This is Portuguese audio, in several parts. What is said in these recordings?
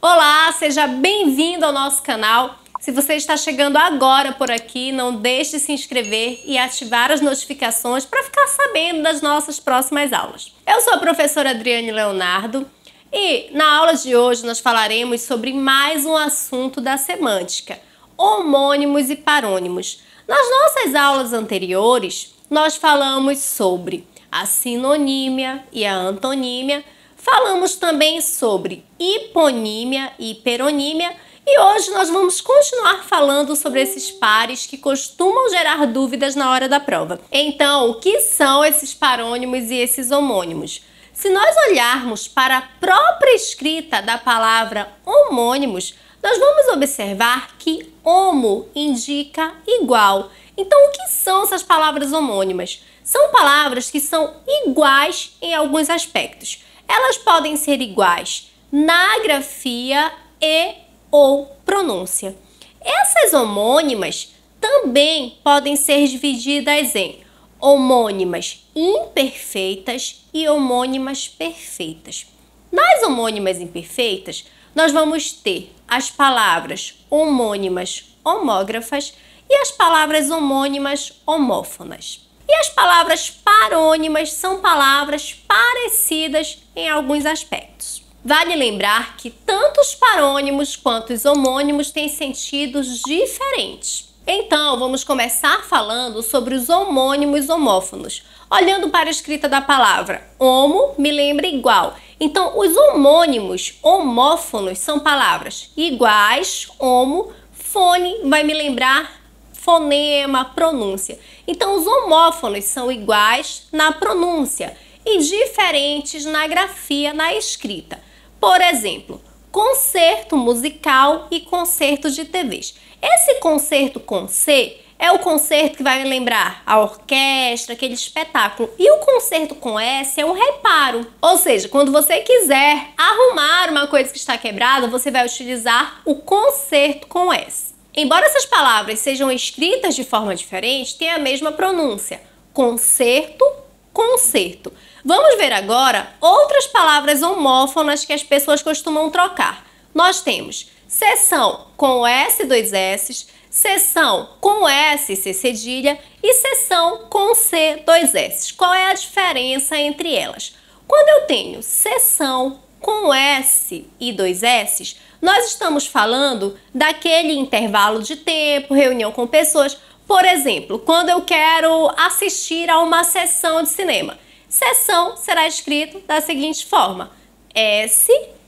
Olá, seja bem-vindo ao nosso canal. Se você está chegando agora por aqui, não deixe de se inscrever e ativar as notificações para ficar sabendo das nossas próximas aulas. Eu sou a professora Adriane Leonardo e na aula de hoje nós falaremos sobre mais um assunto da semântica: homônimos e parônimos. Nas nossas aulas anteriores, nós falamos sobre a sinonímia e a antonímia Falamos também sobre hiponímia e hiperonímia e hoje nós vamos continuar falando sobre esses pares que costumam gerar dúvidas na hora da prova. Então, o que são esses parônimos e esses homônimos? Se nós olharmos para a própria escrita da palavra homônimos, nós vamos observar que homo indica igual. Então, o que são essas palavras homônimas? São palavras que são iguais em alguns aspectos elas podem ser iguais na grafia e ou pronúncia. Essas homônimas também podem ser divididas em homônimas imperfeitas e homônimas perfeitas. Nas homônimas imperfeitas, nós vamos ter as palavras homônimas homógrafas e as palavras homônimas homófonas. E as palavras parônimas são palavras parecidas em alguns aspectos. Vale lembrar que tanto os parônimos quanto os homônimos têm sentidos diferentes. Então, vamos começar falando sobre os homônimos homófonos. Olhando para a escrita da palavra, homo me lembra igual. Então, os homônimos homófonos são palavras iguais, homo, fone vai me lembrar fonema, pronúncia. Então, os homófonos são iguais na pronúncia e diferentes na grafia, na escrita. Por exemplo, concerto musical e concerto de TVs. Esse concerto com C é o concerto que vai lembrar a orquestra, aquele espetáculo. E o concerto com S é um reparo. Ou seja, quando você quiser arrumar uma coisa que está quebrada, você vai utilizar o concerto com S. Embora essas palavras sejam escritas de forma diferente, têm a mesma pronúncia: concerto, concerto. Vamos ver agora outras palavras homófonas que as pessoas costumam trocar. Nós temos sessão com S dois S, sessão com S C cedilha e sessão com C dois S. Qual é a diferença entre elas? Quando eu tenho sessão com S e dois S, nós estamos falando daquele intervalo de tempo, reunião com pessoas. Por exemplo, quando eu quero assistir a uma sessão de cinema. Sessão será escrito da seguinte forma: S,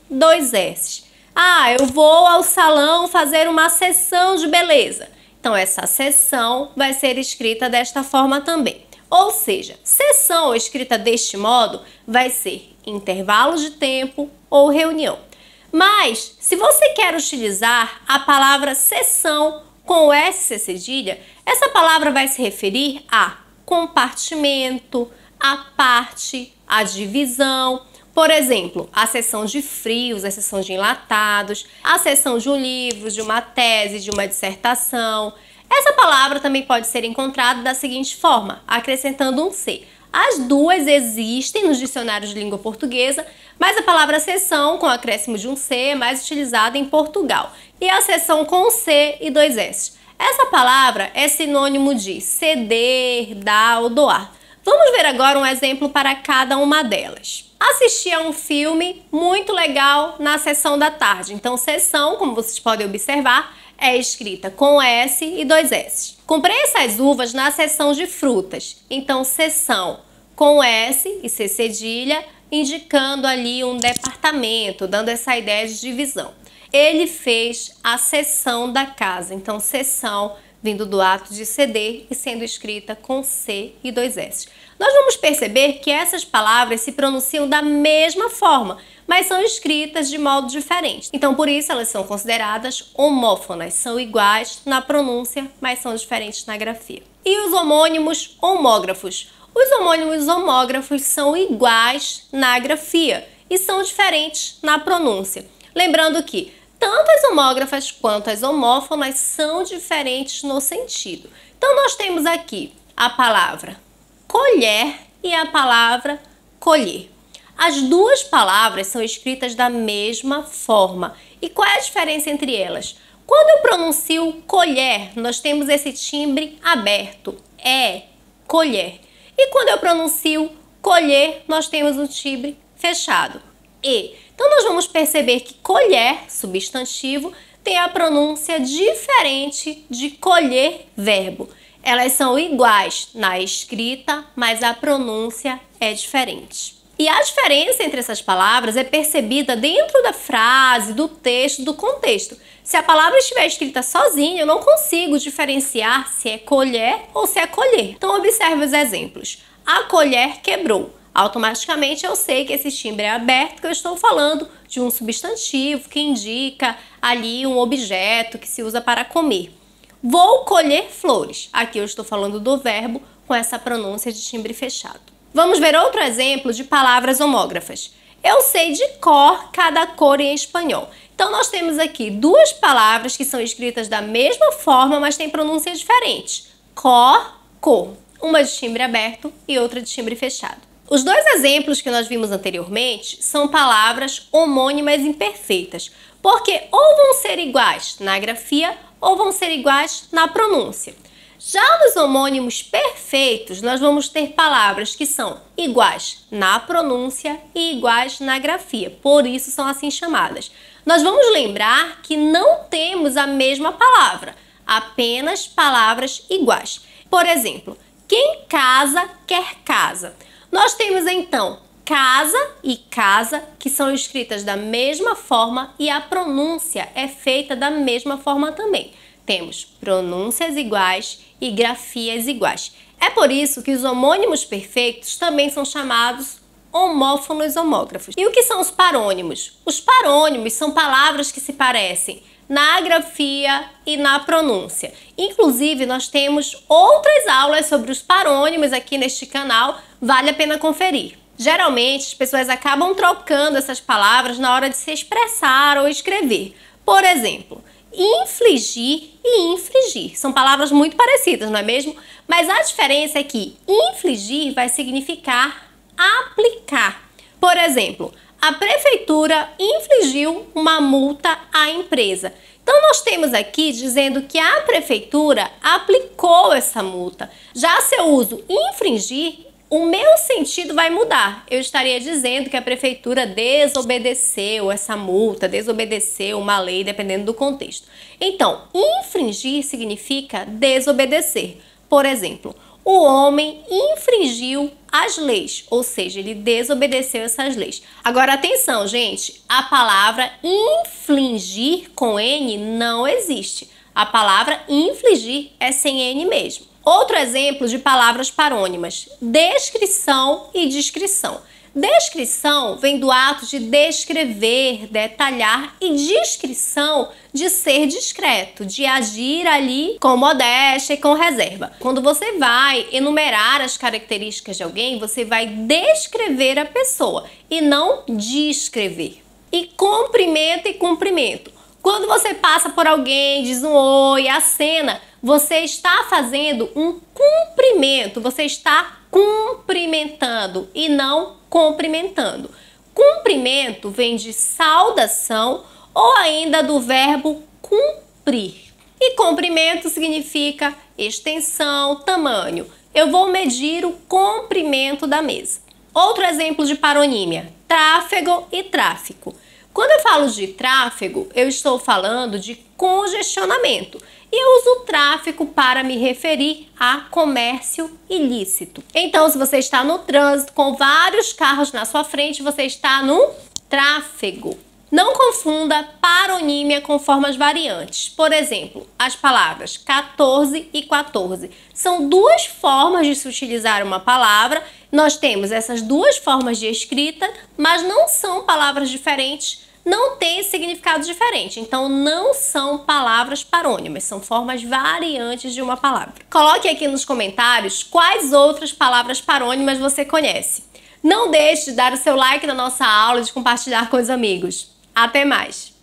dois S. Ah, eu vou ao salão fazer uma sessão de beleza. Então, essa sessão vai ser escrita desta forma também. Ou seja, sessão escrita deste modo vai ser intervalos de tempo ou reunião. Mas, se você quer utilizar a palavra sessão com o S cedilha, essa palavra vai se referir a compartimento, a parte, a divisão. Por exemplo, a sessão de frios, a sessão de enlatados, a sessão de um livro, de uma tese, de uma dissertação. Essa palavra também pode ser encontrada da seguinte forma, acrescentando um C. As duas existem nos dicionários de língua portuguesa, mas a palavra sessão, com acréscimo de um C, é mais utilizada em Portugal, e a sessão com C e dois S. Essa palavra é sinônimo de ceder, dar ou doar. Vamos ver agora um exemplo para cada uma delas. Assisti a um filme muito legal na sessão da tarde. Então, sessão, como vocês podem observar, é escrita com S e dois S. Comprei essas uvas na seção de frutas. Então, seção com S e C cedilha, indicando ali um departamento, dando essa ideia de divisão. Ele fez a seção da casa. Então, seção vindo do ato de ceder e sendo escrita com C e dois S. Nós vamos perceber que essas palavras se pronunciam da mesma forma, mas são escritas de modo diferente. Então, por isso, elas são consideradas homófonas, são iguais na pronúncia, mas são diferentes na grafia. E os homônimos homógrafos? Os homônimos homógrafos são iguais na grafia e são diferentes na pronúncia. Lembrando que tanto as homógrafas quanto as homófonas são diferentes no sentido. Então, nós temos aqui a palavra colher e a palavra colher. As duas palavras são escritas da mesma forma. E qual é a diferença entre elas? Quando eu pronuncio colher, nós temos esse timbre aberto. É, colher. E quando eu pronuncio colher, nós temos um timbre fechado. E. Então nós vamos perceber que colher, substantivo, tem a pronúncia diferente de colher, verbo. Elas são iguais na escrita, mas a pronúncia é diferente. E a diferença entre essas palavras é percebida dentro da frase, do texto, do contexto. Se a palavra estiver escrita sozinha, eu não consigo diferenciar se é colher ou se é colher. Então observe os exemplos. A colher quebrou. Automaticamente eu sei que esse timbre é aberto, que eu estou falando de um substantivo que indica ali um objeto que se usa para comer. Vou colher flores. Aqui eu estou falando do verbo com essa pronúncia de timbre fechado. Vamos ver outro exemplo de palavras homógrafas. Eu sei de cor cada cor em espanhol. Então, nós temos aqui duas palavras que são escritas da mesma forma, mas têm pronúncias diferentes. Cor, cor. Uma de timbre aberto e outra de timbre fechado. Os dois exemplos que nós vimos anteriormente são palavras homônimas imperfeitas, porque ou vão ser iguais na grafia ou vão ser iguais na pronúncia. Já nos homônimos perfeitos, nós vamos ter palavras que são iguais na pronúncia e iguais na grafia, por isso são assim chamadas. Nós vamos lembrar que não temos a mesma palavra, apenas palavras iguais. Por exemplo, quem casa quer casa. Nós temos então casa e casa que são escritas da mesma forma e a pronúncia é feita da mesma forma também temos pronúncias iguais e grafias iguais. É por isso que os homônimos perfeitos também são chamados homófonos homógrafos. E o que são os parônimos? Os parônimos são palavras que se parecem na grafia e na pronúncia. Inclusive, nós temos outras aulas sobre os parônimos aqui neste canal, vale a pena conferir. Geralmente, as pessoas acabam trocando essas palavras na hora de se expressar ou escrever. Por exemplo, infligir e infringir. São palavras muito parecidas, não é mesmo? Mas a diferença é que infligir vai significar aplicar. Por exemplo, a prefeitura infligiu uma multa à empresa. Então, nós temos aqui dizendo que a prefeitura aplicou essa multa. Já seu uso infringir o meu sentido vai mudar. Eu estaria dizendo que a prefeitura desobedeceu essa multa, desobedeceu uma lei, dependendo do contexto. Então, infringir significa desobedecer. Por exemplo, o homem infringiu as leis, ou seja, ele desobedeceu essas leis. Agora, atenção, gente, a palavra infligir com N não existe. A palavra infligir é sem N mesmo. Outro exemplo de palavras parônimas: descrição e descrição. Descrição vem do ato de descrever, detalhar e descrição de ser discreto, de agir ali com modéstia e com reserva. Quando você vai enumerar as características de alguém, você vai descrever a pessoa e não descrever. E cumprimento e cumprimento. Quando você passa por alguém, diz um oi, acena, você está fazendo um cumprimento, você está cumprimentando e não cumprimentando. Cumprimento vem de saudação ou ainda do verbo cumprir. E comprimento significa extensão, tamanho. Eu vou medir o comprimento da mesa. Outro exemplo de paronímia: tráfego e tráfico. Quando eu falo de tráfego, eu estou falando de congestionamento e eu uso tráfico para me referir a comércio ilícito. Então, se você está no trânsito com vários carros na sua frente, você está no tráfego. Não confunda paronímia com formas variantes. Por exemplo, as palavras 14 e 14 são duas formas de se utilizar uma palavra. Nós temos essas duas formas de escrita, mas não são palavras diferentes não tem significado diferente. Então, não são palavras parônimas, são formas variantes de uma palavra. Coloque aqui nos comentários quais outras palavras parônimas você conhece. Não deixe de dar o seu like na nossa aula e de compartilhar com os amigos. Até mais!